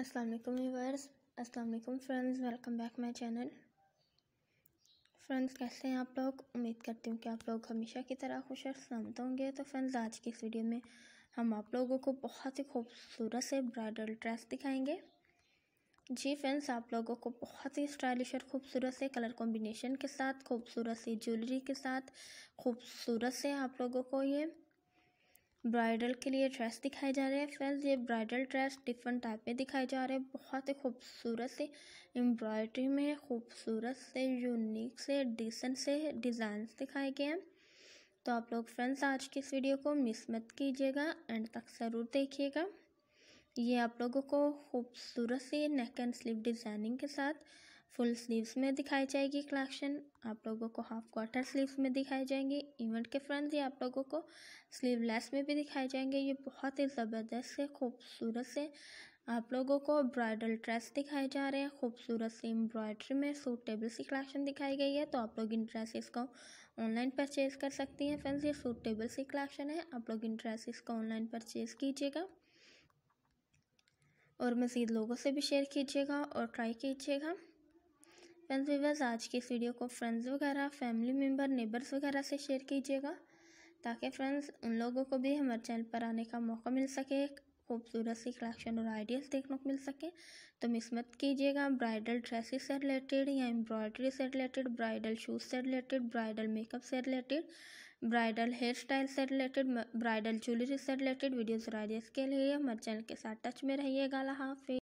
अस्सलाम वालेकुम व्यूवर्स अस्सलाम वालेकुम friends welcome back my channel friends कैसे हैं आप लोग उम्मीद करती हूँ कि आप लोग हमेशा की तरह खुश और सलामत होंगे तो फ्रेंड्स आज की इस वीडियो में हम आप लोगों को बहुत ही खूबसूरत से ब्राइडल ड्रेस दिखाएंगे जी फ्रेंड्स आप लोगों को बहुत ही स्टाइलिश और खूबसूरत से कलर कॉम्बिनेशन के साथ खूबसूरत सी ज्वेलरी के साथ खूबसूरत से आप लोगों को ये ब्राइडल के लिए ड्रेस दिखाए जा रहे हैं फ्रेंड्स ये ब्राइडल ड्रेस डिफरेंट टाइप में दिखाए जा रहे हैं बहुत ही खूबसूरत से एम्ब्रॉयडरी में खूबसूरत से यूनिक से डिसेंट से डिज़ाइन दिखाए गए हैं तो आप लोग फ्रेंड्स आज की इस वीडियो को मिस मत कीजिएगा एंड तक ज़रूर देखिएगा ये आप लोगों को खूबसूरत से नेक एंड स्लीव डिज़ाइनिंग के साथ फुल स्लीव्स में दिखाई जाएगी कलेक्शन आप लोगों को हाफ क्वार्टर स्लीव्स में दिखाई जाएंगे इवेंट के फ्रेंड्स ये आप लोगों को स्लीवलेस में भी दिखाए जाएंगे ये बहुत ही ज़बरदस्त है खूबसूरत से आप लोगों को ब्राइडल ड्रेस दिखाए जा रहे हैं खूबसूरत सी एम्ब्रॉयडरी में सूट टेबल सी कलेक्शन दिखाई गई है तो आप लोग इन ड्रेसेस को ऑनलाइन परचेज़ कर सकती हैं फ्रेंड्स ये सूट टेबल सी कलेक्शन है आप लोग इन ड्रेसेस को ऑनलाइन परचेज़ कीजिएगा और मज़ीद लोगों से भी शेयर कीजिएगा और ट्राई कीजिएगा फ्रेंड्स वीवर्स आज की इस वीडियो को फ्रेंड्स वगैरह फैमिली मेम्बर नेबर्स वगैरह से शेयर कीजिएगा ताकि फ्रेंड्स उन लोगों को भी हमारे चैनल पर आने का मौका मिल सके खूबसूरत सी कलेक्शन और आइडियाज़ देखने को मिल सके तो मिस मत कीजिएगा ब्राइडल ड्रेसेस से रिलेटेड या एम्ब्रॉयडरी से रिलेटेड ब्राइडल शूज़ से रिलेटेड ब्राइडल मेकअप से रिलेटेड ब्राइडल हेयर स्टाइल से रिलेटेड ब्राइडल ज्वेलरी से रिलेटेड वीडियोज़ और आइडियाज़ के लिए हमारे चैनल के साथ टच में रहिएगा हाफि